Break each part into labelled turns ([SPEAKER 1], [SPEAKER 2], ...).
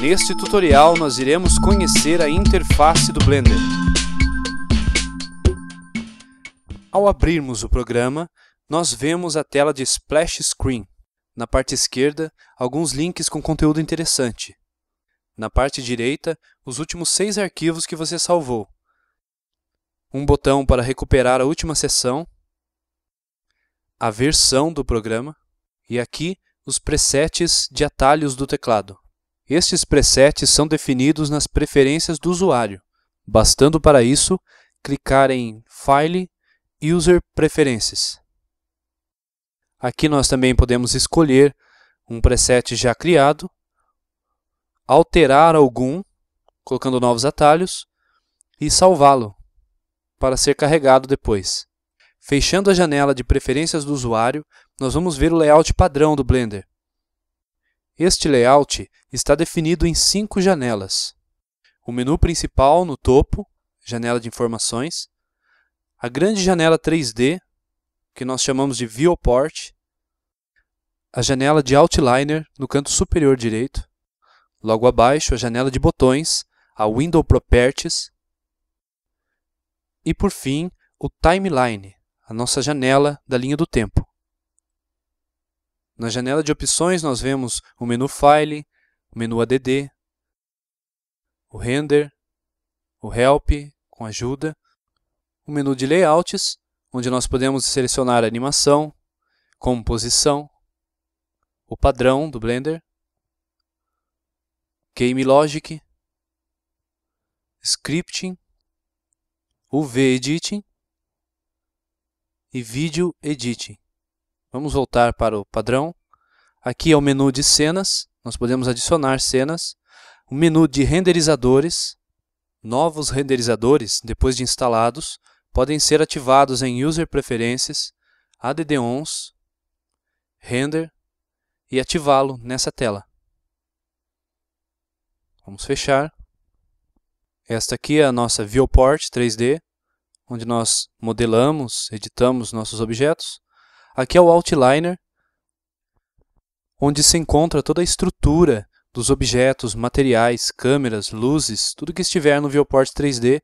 [SPEAKER 1] Neste tutorial nós iremos conhecer a interface do Blender. Ao abrirmos o programa, nós vemos a tela de Splash Screen. Na parte esquerda, alguns links com conteúdo interessante. Na parte direita, os últimos seis arquivos que você salvou. Um botão para recuperar a última sessão, a versão do programa e aqui os presets de atalhos do teclado. Estes presets são definidos nas preferências do usuário, bastando para isso clicar em File User Preferences. Aqui nós também podemos escolher um preset já criado, alterar algum, colocando novos atalhos, e salvá-lo para ser carregado depois. Fechando a janela de preferências do usuário, nós vamos ver o layout padrão do Blender. Este layout está definido em cinco janelas. O menu principal no topo, janela de informações, a grande janela 3D, que nós chamamos de Viewport, a janela de Outliner no canto superior direito, logo abaixo a janela de botões, a Window Properties e, por fim, o Timeline, a nossa janela da linha do tempo. Na janela de opções, nós vemos o menu File, o menu ADD, o Render, o Help, com ajuda, o menu de Layouts, onde nós podemos selecionar a animação, composição, o padrão do Blender, Game Logic, Scripting, UV Editing e Video Editing. Vamos voltar para o padrão. Aqui é o menu de cenas, nós podemos adicionar cenas. O menu de renderizadores, novos renderizadores, depois de instalados, podem ser ativados em User Preferences, add-ons, Render e ativá-lo nessa tela. Vamos fechar. Esta aqui é a nossa viewport 3D, onde nós modelamos, editamos nossos objetos. Aqui é o outliner, onde se encontra toda a estrutura dos objetos, materiais, câmeras, luzes, tudo que estiver no viewport 3D,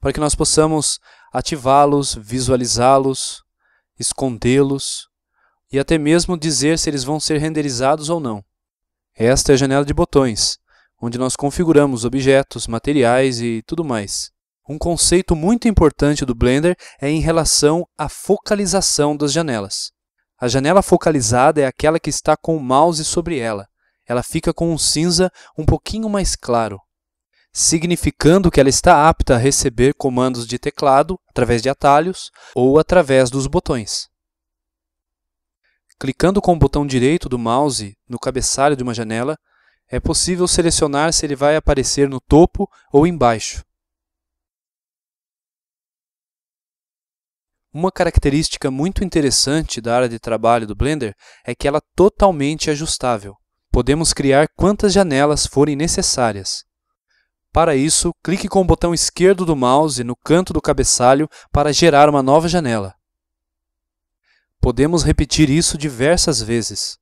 [SPEAKER 1] para que nós possamos ativá-los, visualizá-los, escondê-los e até mesmo dizer se eles vão ser renderizados ou não. Esta é a janela de botões, onde nós configuramos objetos, materiais e tudo mais. Um conceito muito importante do Blender é em relação à focalização das janelas. A janela focalizada é aquela que está com o mouse sobre ela. Ela fica com um cinza um pouquinho mais claro, significando que ela está apta a receber comandos de teclado através de atalhos ou através dos botões. Clicando com o botão direito do mouse no cabeçalho de uma janela, é possível selecionar se ele vai aparecer no topo ou embaixo. Uma característica muito interessante da área de trabalho do Blender é que ela é totalmente ajustável. Podemos criar quantas janelas forem necessárias. Para isso, clique com o botão esquerdo do mouse no canto do cabeçalho para gerar uma nova janela. Podemos repetir isso diversas vezes.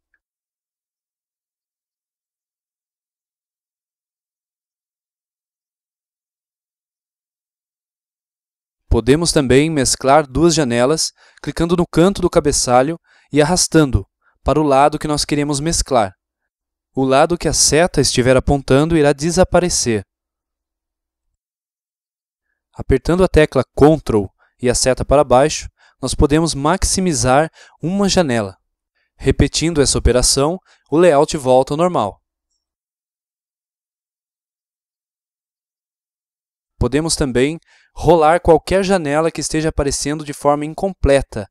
[SPEAKER 1] Podemos também mesclar duas janelas, clicando no canto do cabeçalho e arrastando para o lado que nós queremos mesclar. O lado que a seta estiver apontando irá desaparecer. Apertando a tecla Ctrl e a seta para baixo, nós podemos maximizar uma janela. Repetindo essa operação, o layout volta ao normal. Podemos também rolar qualquer janela que esteja aparecendo de forma incompleta.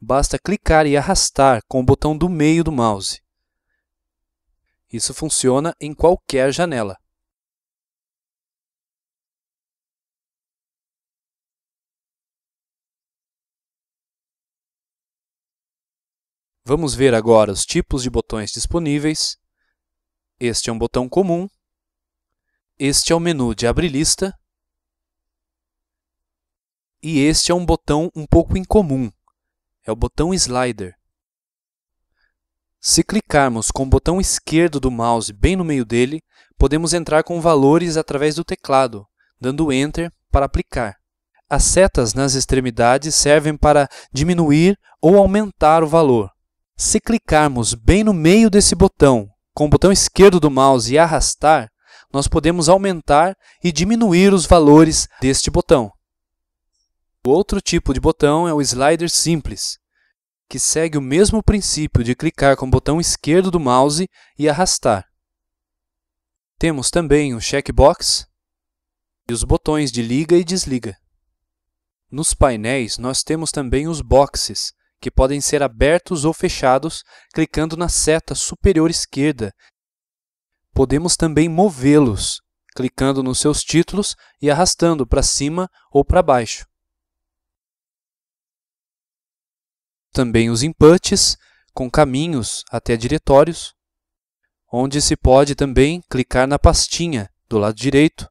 [SPEAKER 1] Basta clicar e arrastar com o botão do meio do mouse. Isso funciona em qualquer janela. Vamos ver agora os tipos de botões disponíveis. Este é um botão comum. Este é o menu de Abrir Lista. E este é um botão um pouco incomum. É o botão slider. Se clicarmos com o botão esquerdo do mouse bem no meio dele, podemos entrar com valores através do teclado, dando Enter para aplicar. As setas nas extremidades servem para diminuir ou aumentar o valor. Se clicarmos bem no meio desse botão, com o botão esquerdo do mouse e arrastar, nós podemos aumentar e diminuir os valores deste botão. O outro tipo de botão é o slider simples, que segue o mesmo princípio de clicar com o botão esquerdo do mouse e arrastar. Temos também o checkbox e os botões de liga e desliga. Nos painéis, nós temos também os boxes, que podem ser abertos ou fechados clicando na seta superior esquerda. Podemos também movê-los, clicando nos seus títulos e arrastando para cima ou para baixo. Também os inputs, com caminhos até diretórios, onde se pode também clicar na pastinha do lado direito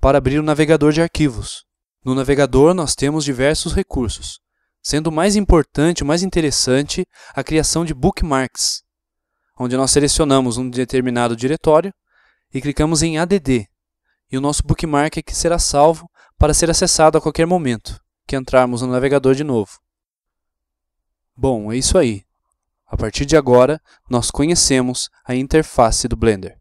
[SPEAKER 1] para abrir o navegador de arquivos. No navegador, nós temos diversos recursos, sendo o mais importante, o mais interessante, a criação de bookmarks, onde nós selecionamos um determinado diretório e clicamos em ADD, e o nosso bookmark é que será salvo para ser acessado a qualquer momento que entrarmos no navegador de novo. Bom, é isso aí. A partir de agora, nós conhecemos a interface do Blender.